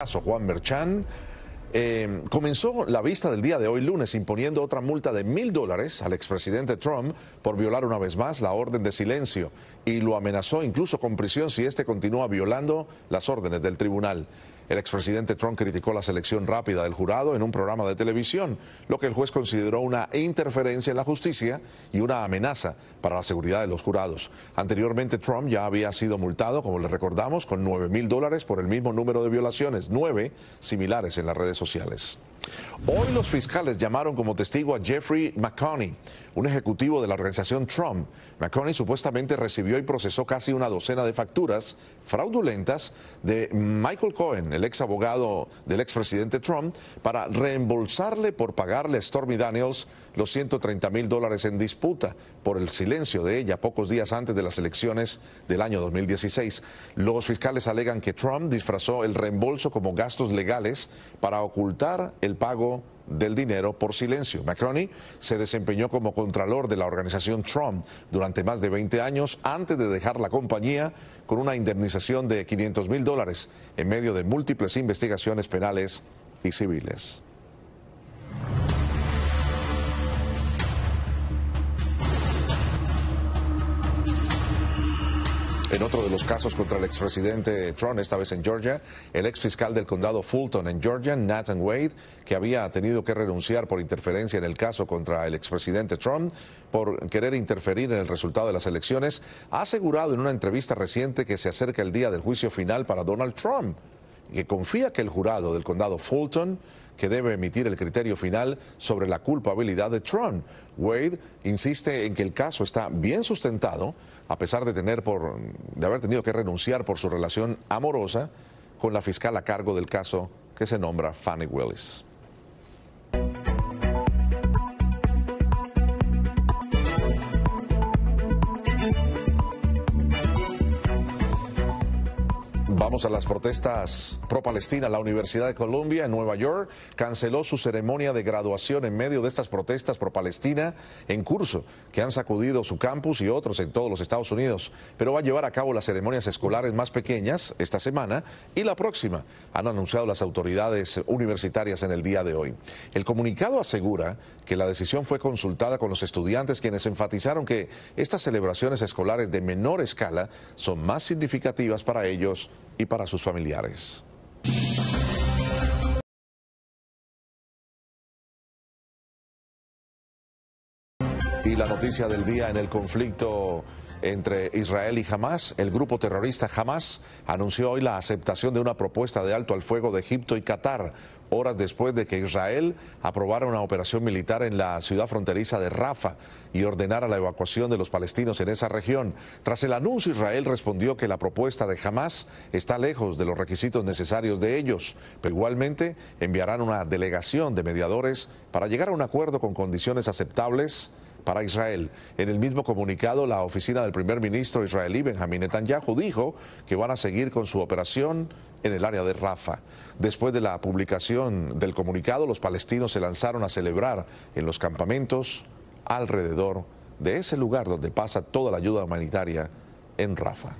caso Juan Merchan. Em, comenzó la vista del día de hoy lunes imponiendo otra multa de mil dólares al expresidente Trump por violar una vez más la orden de silencio y lo amenazó incluso con prisión si éste continúa violando las órdenes del tribunal. El expresidente Trump criticó la selección rápida del jurado en un programa de televisión, lo que el juez consideró una interferencia en la justicia y una amenaza para la seguridad de los jurados. Anteriormente Trump ya había sido multado, como le recordamos, con 9 mil dólares por el mismo número de violaciones, nueve similares en las redes sociales. Hoy los fiscales llamaron como testigo a Jeffrey McConney, un ejecutivo de la organización Trump. McConney supuestamente recibió y procesó casi una docena de facturas fraudulentas de Michael Cohen, el ex abogado del expresidente Trump, para reembolsarle por pagarle a Stormy Daniels los 130 mil dólares en disputa por el silencio de ella pocos días antes de las elecciones del año 2016. Los fiscales alegan que Trump disfrazó el reembolso como gastos legales para ocultar el pago del dinero por silencio. Macroni se desempeñó como contralor de la organización Trump durante más de 20 años antes de dejar la compañía con una indemnización de 500 mil dólares en medio de múltiples investigaciones penales y civiles. En otro de los casos contra el expresidente Trump, esta vez en Georgia, el ex fiscal del condado Fulton en Georgia, Nathan Wade, que había tenido que renunciar por interferencia en el caso contra el expresidente Trump por querer interferir en el resultado de las elecciones, ha asegurado en una entrevista reciente que se acerca el día del juicio final para Donald Trump que confía que el jurado del condado Fulton, que debe emitir el criterio final sobre la culpabilidad de Trump, Wade insiste en que el caso está bien sustentado, a pesar de, tener por, de haber tenido que renunciar por su relación amorosa con la fiscal a cargo del caso que se nombra Fanny Willis. Vamos a las protestas pro-Palestina. La Universidad de Columbia en Nueva York canceló su ceremonia de graduación en medio de estas protestas pro-Palestina en curso que han sacudido su campus y otros en todos los Estados Unidos. Pero va a llevar a cabo las ceremonias escolares más pequeñas esta semana y la próxima, han anunciado las autoridades universitarias en el día de hoy. El comunicado asegura que la decisión fue consultada con los estudiantes quienes enfatizaron que estas celebraciones escolares de menor escala son más significativas para ellos y para sus familiares. Y la noticia del día en el conflicto entre Israel y Hamas, el grupo terrorista Hamas anunció hoy la aceptación de una propuesta de alto al fuego de Egipto y Qatar horas después de que Israel aprobara una operación militar en la ciudad fronteriza de Rafa y ordenara la evacuación de los palestinos en esa región. Tras el anuncio, Israel respondió que la propuesta de Hamas está lejos de los requisitos necesarios de ellos, pero igualmente enviarán una delegación de mediadores para llegar a un acuerdo con condiciones aceptables para Israel. En el mismo comunicado, la oficina del primer ministro israelí Benjamín Netanyahu dijo que van a seguir con su operación en el área de Rafa. Después de la publicación del comunicado, los palestinos se lanzaron a celebrar en los campamentos alrededor de ese lugar donde pasa toda la ayuda humanitaria en Rafa.